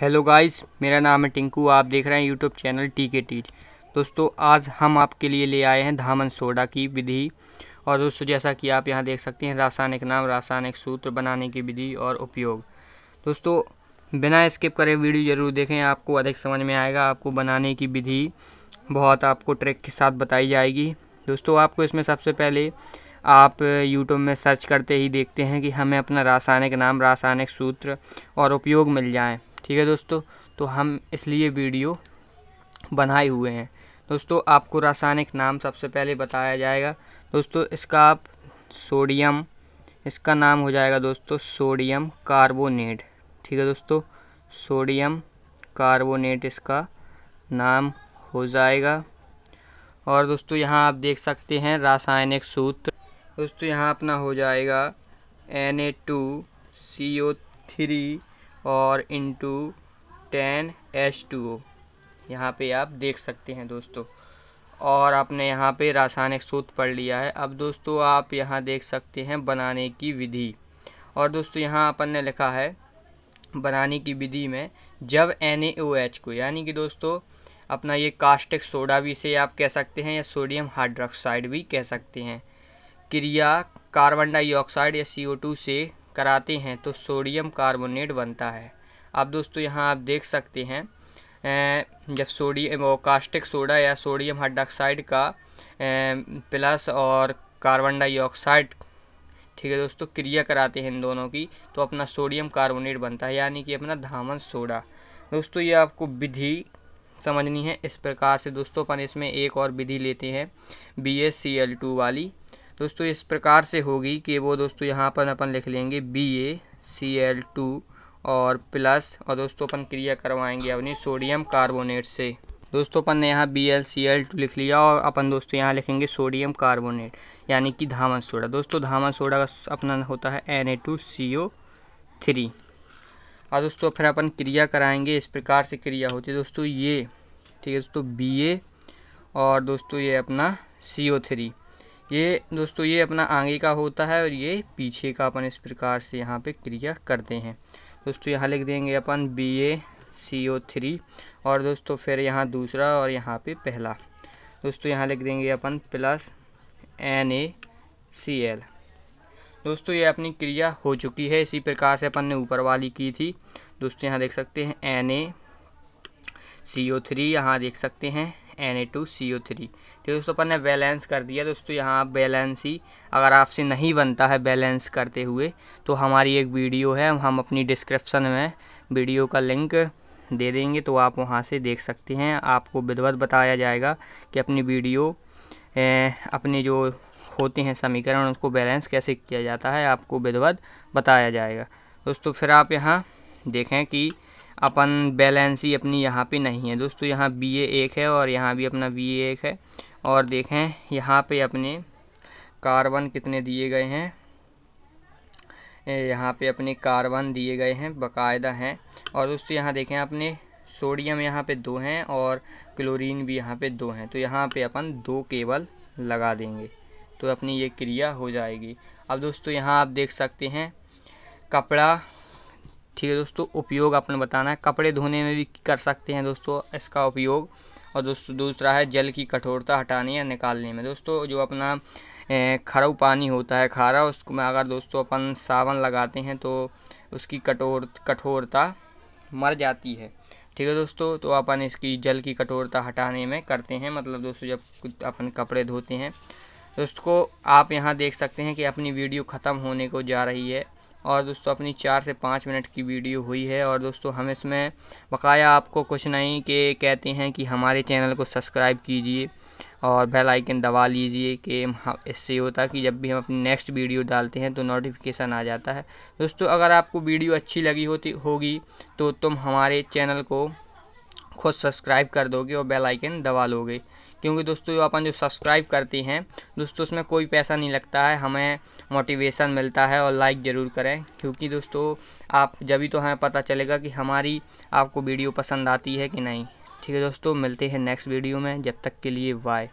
hello guys मेरा नाम है टिंकू आप देख रहे हैं YouTube channel T K teach दोस्तों आज हम आपके लिए ले आए हैं धामन सोडा की विधि और दोस्तों जैसा कि आप यहां देख सकते हैं रासायनिक नाम रासायनिक सूत्र बनाने की विधि और उपयोग दोस्तों बिना स्किप करें वीडियो ज़रूर देखें आपको अधिक समझ में आएगा आपको बनाने की विधि बहुत आपको ट्रिक के साथ बताई जाएगी दोस्तों आपको इसमें सबसे पहले आप यूट्यूब में सर्च करते ही देखते हैं कि हमें अपना रासायनिक नाम रासायनिक सूत्र और उपयोग मिल जाएँ ठीक है दोस्तों तो हम इसलिए वीडियो बनाए हुए हैं दोस्तों आपको रासायनिक नाम सबसे पहले बताया जाएगा दोस्तों इसका आप सोडियम इसका नाम हो जाएगा दोस्तों सोडियम कार्बोनेट ठीक है दोस्तों सोडियम कार्बोनेट इसका नाम हो जाएगा और दोस्तों यहाँ आप देख सकते हैं रासायनिक सूत्र दोस्तों यहाँ अपना हो जाएगा N A two C O three और into ten H two O यहाँ पर आप देख सकते हैं दोस्तों और आपने यहाँ पे रासायनिक सूत्र पढ़ लिया है अब दोस्तों आप यहाँ देख सकते हैं बनाने की विधि और दोस्तों यहाँ अपन ने लिखा है बनाने की विधि में जब एन को यानी कि दोस्तों अपना ये कास्टिक सोडा भी इसे आप कह सकते हैं या सोडियम हाइड्रोक्साइड भी कह सकते हैं क्रिया कार्बन डाइऑक्साइड या सी से कराते हैं तो सोडियम कार्बोनेट बनता है अब दोस्तों यहाँ आप देख सकते हैं जब सोडियम वो कास्टिक सोडा या सोडियम हाइड्रॉक्साइड का प्लस और कार्बन डाइऑक्साइड ठीक है दोस्तों क्रिया कराते हैं इन दोनों की तो अपना सोडियम कार्बोनेट बनता है यानी कि अपना धामन सोडा दोस्तों ये आपको विधि समझनी है इस प्रकार से दोस्तों अपन इसमें एक और विधि लेते हैं B S C L two वाली दोस्तों इस प्रकार से होगी कि वो दोस्तों यहाँ पर अपन लिख लेंगे B A C L two और प्लस और दोस्तों अपन क्रिया करवाएंगे अपनी सोडियम कार्बोनेट से दोस्तों अपन ने यहाँ B L C L two लिख लिया और अपन दोस्तों यहाँ लिखेंगे सोडियम कार्बोनेट यानी कि धामन सोडा दोस्तों धामन सोडा का अपना होता है N A two C O three और दोस्तों फिर अपन क्रिया कराएंगे इस प्रकार से क्रिया होती है दोस्तों ये ठीक है दोस्तों बी ए और दोस्तों ये अपना सी ओ थ्री ये दोस्तों ये अपना आगे का होता है और ये पीछे का अपन इस प्रकार से यहाँ पे क्रिया करते हैं दोस्तों यहाँ लिख देंगे अपन B A C O three और दोस्तों फिर यहाँ दूसरा और यहाँ पे पहला दोस्तों यहाँ लिख देंगे अपन plus N A C L दोस्तों ये अपनी क्रिया हो चुकी है इसी प्रकार से अपन ने ऊपर वाली की थी दोस्तों यहाँ देख सकते हैं N A C O three यहाँ देख सकते हैं N A two C O three तो दोस्तों अपन ने बैलेंस कर दिया दोस्तों तो यहाँ बैलेंस ही अगर आपसे नहीं बनता है बैलेंस करते हुए तो हमारी एक वीडियो है हम अपनी डिस्क्रिप्शन में वीडियो का लिंक दे देंगे तो आप वहाँ से देख सकते हैं आपको विधवत बताया जाएगा कि अपनी वीडियो अपने जो होते हैं समीकरण उसको बैलेंस कैसे किया जाता है आपको विधवत बताया जाएगा दोस्तों तो फिर आप यहाँ देखें कि अपन बैलेंस ही अपनी यहाँ पे नहीं है दोस्तों यहाँ बी ए एक है और यहाँ भी अपना बी ए एक है और देखें यहाँ पे अपने कार्बन कितने दिए गए हैं यहाँ पे अपने कार्बन दिए गए हैं बकायदा हैं और दोस्तों यहाँ देखें अपने सोडियम यहाँ पे दो हैं और क्लोरीन भी यहाँ पे दो हैं तो यहाँ पे अपन दो केबल लगा देंगे तो अपनी ये क्रिया हो जाएगी अब दोस्तों यहाँ आप देख सकते हैं कपड़ा ठीक है दोस्तों उपयोग आपने बताना है कपड़े धोने में भी कर सकते हैं दोस्तों इसका उपयोग और दोस्तों दूसरा है जल की कठोरता हटाने या निकालने में दोस्तों जो अपना खराब पानी होता है खारा उसको में अगर दोस्तों अपन सावन लगाते हैं तो उसकी कठोर कठोरता मर जाती है ठीक है दोस्तों तो अपन इसकी जल की कठोरता हटाने में करते हैं मतलब दोस्तों जब अपन कपड़े धोते हैं दोस्तों आप यहाँ देख सकते हैं कि अपनी वीडियो ख़त्म होने को जा रही है और दोस्तों अपनी चार से पाँच मिनट की वीडियो हुई है और दोस्तों हम इसमें बकाया आपको कुछ नहीं कि कहते हैं कि हमारे चैनल को सब्सक्राइब कीजिए और बेल आइकन दबा लीजिए कि इससे होता कि जब भी हम अपनी नेक्स्ट वीडियो डालते हैं तो नोटिफिकेशन आ जाता है दोस्तों अगर आपको वीडियो अच्छी लगी होती होगी तो तुम हमारे चैनल को खुद सब्सक्राइब कर दोगे और बेल आइकन दबा लोगे क्योंकि दोस्तों जो अपन जो सब्सक्राइब करते हैं दोस्तों उसमें कोई पैसा नहीं लगता है हमें मोटिवेशन मिलता है और लाइक ज़रूर करें क्योंकि दोस्तों आप जब भी तो हमें पता चलेगा कि हमारी आपको वीडियो पसंद आती है कि नहीं ठीक है दोस्तों मिलते हैं नेक्स्ट वीडियो में जब तक के लिए बाय